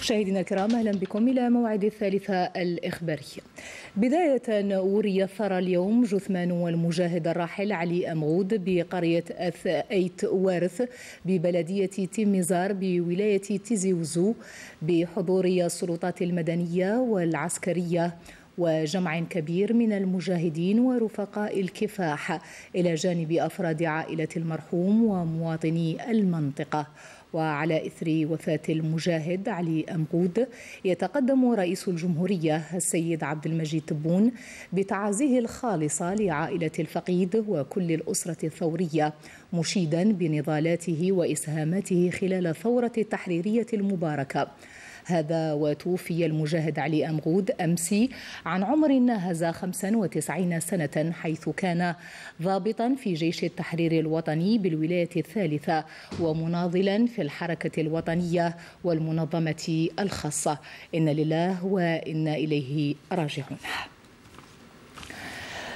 مشاهدينا الكرام اهلا بكم الى موعد الثالثه الاخباريه. بداية وري ثرى اليوم جثمان والمجاهد الراحل علي أمغود بقرية أث أيت وارث ببلدية تيميزار بولاية تيزي وزو بحضور السلطات المدنية والعسكرية وجمع كبير من المجاهدين ورفقاء الكفاح إلى جانب أفراد عائلة المرحوم ومواطني المنطقة وعلى إثر وفاة المجاهد علي امقود يتقدم رئيس الجمهورية السيد عبد المجيد تبون بتعازيه الخالصة لعائلة الفقيد وكل الأسرة الثورية مشيدا بنضالاته وإسهاماته خلال الثورة التحريرية المباركة هذا وتوفي المجاهد علي أمغود أمسي عن عمر ناهز 95 سنة حيث كان ضابطا في جيش التحرير الوطني بالولاية الثالثة ومناضلا في الحركة الوطنية والمنظمة الخاصة إن لله وإنا إليه راجعون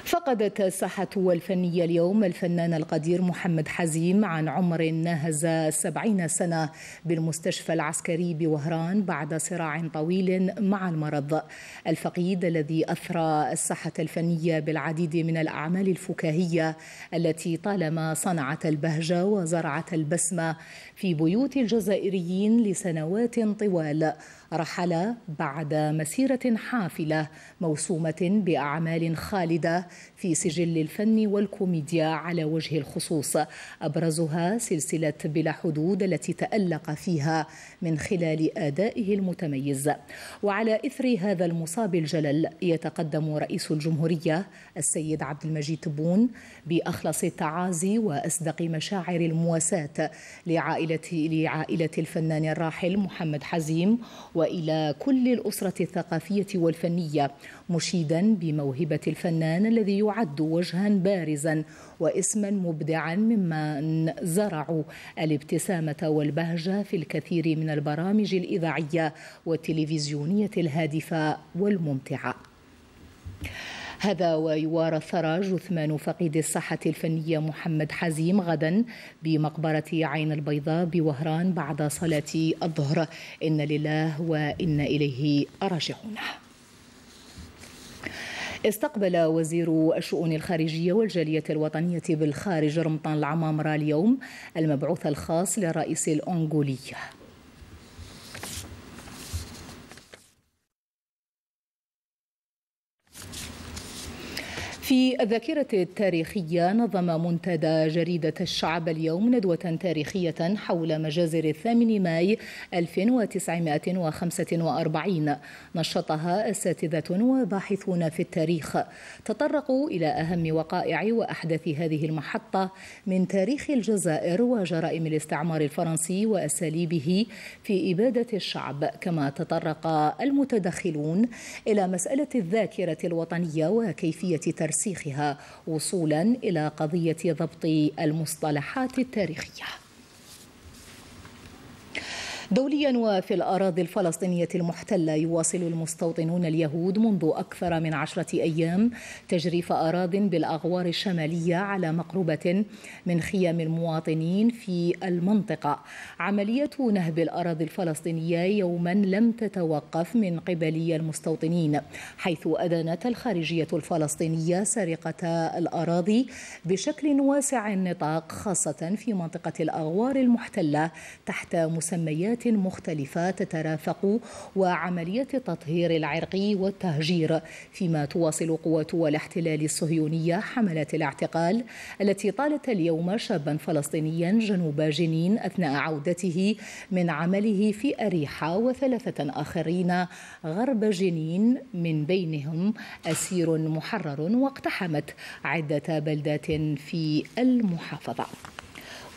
فقدت الساحة الفنية اليوم الفنان القدير محمد حزيم عن عمر ناهز 70 سنة بالمستشفى العسكري بوهران بعد صراع طويل مع المرض الفقيد الذي أثرى الساحة الفنية بالعديد من الأعمال الفكاهية التي طالما صنعت البهجة وزرعت البسمة في بيوت الجزائريين لسنوات طوال رحل بعد مسيرة حافلة موسومة بأعمال خالدة في سجل الفن والكوميديا على وجه الخصوص أبرزها سلسلة بلا حدود التي تألق فيها من خلال آدائه المتميز وعلى إثر هذا المصاب الجلل يتقدم رئيس الجمهورية السيد عبد المجيد تبون بأخلص التعازي وأصدق مشاعر المواساة لعائلة لعائلة الفنان الراحل محمد حزيم والى كل الاسره الثقافيه والفنيه مشيدا بموهبه الفنان الذي يعد وجها بارزا واسما مبدعا ممن زرعوا الابتسامه والبهجه في الكثير من البرامج الاذاعيه والتلفزيونيه الهادفه والممتعه. هذا ويوارى الثرى جثمان فقيد الصحة الفنية محمد حزيم غدا بمقبرة عين البيضاء بوهران بعد صلاة الظهر إن لله وإن إليه راجعون استقبل وزير الشؤون الخارجية والجالية الوطنية بالخارج رمضان العمامرة اليوم المبعوث الخاص للرئيس الأنغولي في الذاكرة التاريخية نظم منتدى جريدة الشعب اليوم ندوة تاريخية حول مجازر الثامن ماي 1945 نشطها أساتذة وباحثون في التاريخ تطرقوا إلى أهم وقائع وأحداث هذه المحطة من تاريخ الجزائر وجرائم الاستعمار الفرنسي وأساليبه في إبادة الشعب كما تطرق المتدخلون إلى مسألة الذاكرة الوطنية وكيفية ترسيم ترسيخها وصولا إلى قضية ضبط المصطلحات التاريخية دوليا وفي الأراضي الفلسطينية المحتلة يواصل المستوطنون اليهود منذ أكثر من عشرة أيام تجريف أراض بالأغوار الشمالية على مقربة من خيام المواطنين في المنطقة عملية نهب الأراضي الفلسطينية يوما لم تتوقف من قبل المستوطنين حيث أدانت الخارجية الفلسطينية سرقة الأراضي بشكل واسع النطاق خاصة في منطقة الأغوار المحتلة تحت مسميات ديانات مختلفة تترافق وعملية التطهير العرقي والتهجير فيما تواصل قوات الاحتلال الصهيونية حملة الاعتقال التي طالت اليوم شابا فلسطينيا جنوب جنين أثناء عودته من عمله في أريحة وثلاثة آخرين غرب جنين من بينهم أسير محرر واقتحمت عدة بلدات في المحافظة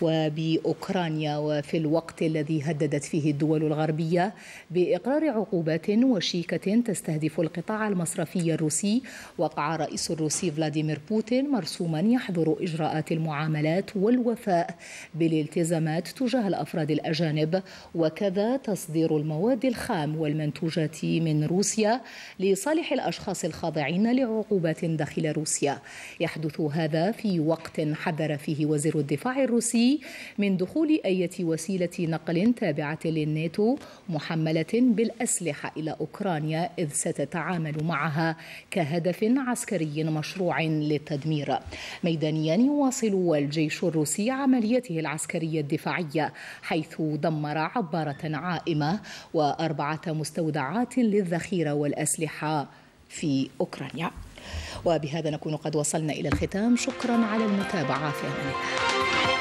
وبأوكرانيا وفي الوقت الذي هددت فيه الدول الغربية بإقرار عقوبات وشيكة تستهدف القطاع المصرفي الروسي وقع الرئيس الروسي فلاديمير بوتين مرسوما يحظر إجراءات المعاملات والوفاء بالالتزامات تجاه الأفراد الأجانب وكذا تصدير المواد الخام والمنتوجات من روسيا لصالح الأشخاص الخاضعين لعقوبات داخل روسيا يحدث هذا في وقت حذر فيه وزير الدفاع الروسي من دخول أي وسيلة نقل تابعة للناتو محملة بالأسلحة إلى أوكرانيا إذ ستتعامل معها كهدف عسكري مشروع للتدمير ميدانيا يواصل الجيش الروسي عمليته العسكرية الدفاعية حيث دمر عبارة عائمة وأربعة مستودعات للذخيرة والأسلحة في أوكرانيا وبهذا نكون قد وصلنا إلى الختام شكرا على المتابعة في أمان الله